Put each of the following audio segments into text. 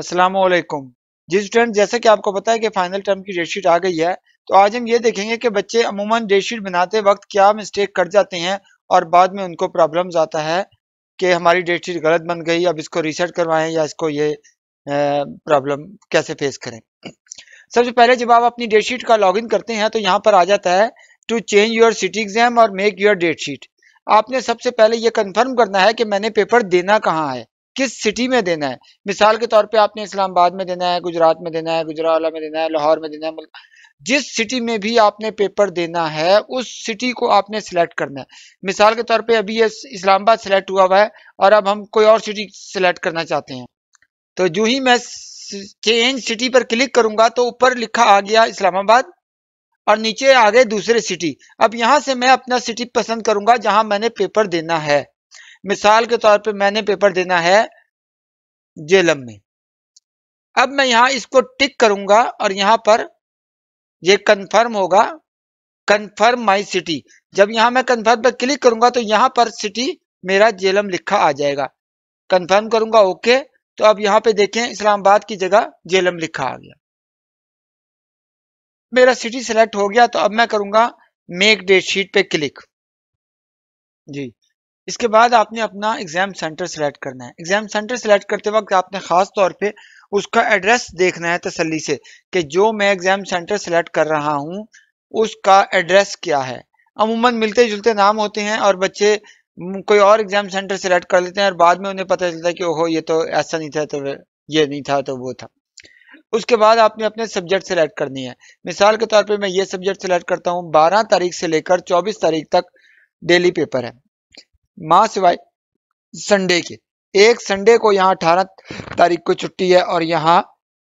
असलकुम जी स्टूडेंट जैसे कि आपको पता है कि फाइनल टर्म की डेटशीट आ गई है तो आज हम ये देखेंगे कि बच्चे अमूमन डेटशीट बनाते वक्त क्या मिस्टेक कर जाते हैं और बाद में उनको प्रॉब्लम्स आता है कि हमारी डेटशीट गलत बन गई अब इसको रीसेट करवाएं या इसको ये प्रॉब्लम कैसे फेस करें सबसे पहले जब आप अपनी डेटशीट का इन करते हैं तो यहाँ पर आ जाता है to change your city exam और मेक योर डेटशीट आपने सबसे पहले ये कन्फर्म करना है कि मैंने पेपर देना कहाँ है किस सिटी में देना है मिसाल के तौर पे आपने इस्लामाबाद में देना है गुजरात में देना है गुजरावाला में देना है लाहौर में देना है जिस सिटी में भी आपने पेपर देना है उस सिटी को आपने सिलेक्ट करना है मिसाल के तौर पे अभी ये इस्लामाबाद सिलेक्ट हुआ हुआ है और अब हम कोई और सिटी सिलेक्ट करना चाहते हैं तो जो ही मैं चेंज सिटी पर क्लिक करूंगा तो ऊपर लिखा आ गया इस्लामाबाद और नीचे आ गए दूसरे सिटी अब यहां से मैं अपना सिटी पसंद करूंगा जहां मैंने पेपर देना है मिसाल के तौर पे मैंने पेपर देना है जेलम में अब मैं यहाँ इसको टिक करूंगा और यहाँ पर ये कंफर्म होगा कंफर्म माय सिटी जब यहाँ मैं कंफर्म पर क्लिक करूंगा तो यहाँ पर सिटी मेरा जेलम लिखा आ जाएगा कंफर्म करूंगा ओके तो अब यहाँ पे देखें इस्लामाबाद की जगह जेलम लिखा आ गया मेरा सिटी सेलेक्ट हो गया तो अब मैं करूंगा मेक डेट शीट पे क्लिक जी इसके बाद आपने अपना एग्जाम सेंटर सेलेक्ट करना है एग्जाम सेंटर सेलेक्ट करते वक्त आपने खास तौर पे उसका एड्रेस देखना है तसली से कि जो मैं एग्जाम सेंटर सेलेक्ट कर रहा हूँ उसका एड्रेस क्या है अमूमन मिलते जुलते नाम होते हैं और बच्चे कोई और एग्जाम सेंटर सेलेक्ट कर लेते हैं और बाद में उन्हें पता चलता है कि ओहो ये तो ऐसा नहीं था तो ये नहीं था तो वो था उसके बाद आपने अपने सब्जेक्ट सेलेक्ट करनी है मिसाल के तौर पे मैं ये सब्जेक्ट सेलेक्ट करता हूँ 12 तारीख से लेकर 24 तारीख तक डेली पेपर है माँ सिवाय संडे के एक संडे को यहाँ अठारह तारीख को छुट्टी है और यहाँ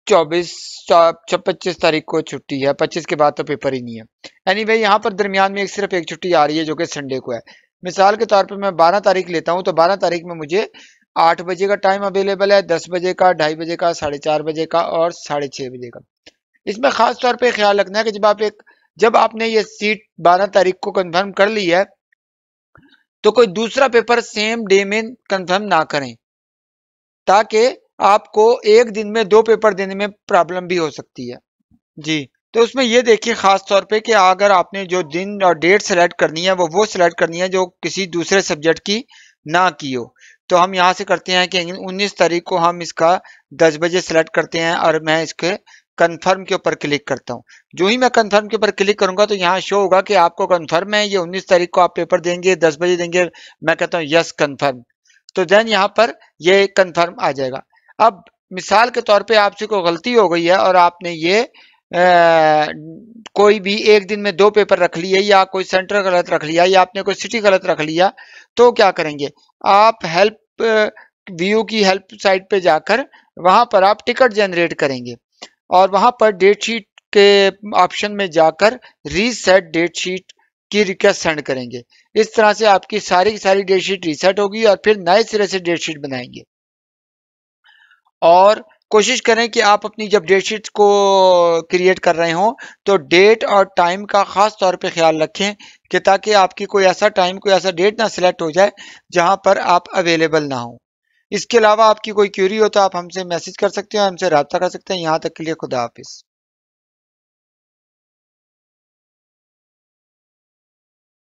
चौबीस पच्चीस तारीख को छुट्टी है पच्चीस के बाद तो पेपर ही नहीं है एनी anyway, यहाँ पर दरमियान में एक सिर्फ एक छुट्टी आ रही है जो कि संडे को है मिसाल के तौर पर मैं बारह तारीख लेता हूँ तो बारह तारीख में मुझे आठ बजे का टाइम अवेलेबल है दस बजे का ढाई बजे का साढ़े चार बजे का और साढ़े छः बजे का इसमें खास तौर पर ख्याल रखना है कि जब आप एक जब आपने ये सीट बारह तारीख को कन्फर्म कर ली है तो कोई दूसरा पेपर सेम डे में कंफर्म ना करें ताकि आपको एक दिन में दो पेपर देने में प्रॉब्लम भी हो सकती है जी तो उसमें ये देखिए खास तौर पे कि अगर आपने जो दिन और डेट सेलेक्ट करनी है वो वो सिलेक्ट करनी है जो किसी दूसरे सब्जेक्ट की ना की हो तो हम यहाँ से करते हैं कि 19 तारीख को हम इसका 10 बजे सेलेक्ट करते हैं और मैं इसके कंफर्म के ऊपर क्लिक करता हूँ जो ही मैं कंफर्म के ऊपर क्लिक करूंगा तो यहाँ शो होगा कि आपको कंफर्म है ये 19 तारीख को आप पेपर देंगे 10 बजे देंगे मैं कहता हूँ यस कंफर्म तो देन यहाँ पर ये कंफर्म आ जाएगा अब मिसाल के तौर पे आपसे को गलती हो गई है और आपने ये आ, कोई भी एक दिन में दो पेपर रख लिए या कोई सेंटर गलत रख लिया या आपने कोई सिटी गलत रख लिया तो क्या करेंगे आप हेल्प व्यू की हेल्प साइट पे जाकर वहां पर आप टिकट जनरेट करेंगे और वहां पर डेट शीट के ऑप्शन में जाकर रीसेट डेट शीट की रिक्वेस्ट सेंड करेंगे इस तरह से आपकी सारी की सारी डेट शीट रीसेट होगी और फिर नए सिरे से डेट शीट बनाएंगे और कोशिश करें कि आप अपनी जब डेट शीट को क्रिएट कर रहे हों तो डेट और टाइम का ख़ास तौर पे ख्याल रखें कि ताकि आपकी कोई ऐसा टाइम कोई ऐसा डेट ना सिलेक्ट हो जाए जहां पर आप अवेलेबल ना हो इसके अलावा आपकी कोई क्यूरी हो तो आप हमसे मैसेज कर सकते हैं हमसे रब्ता कर सकते हैं यहाँ तक के लिए खुदा हाफिज़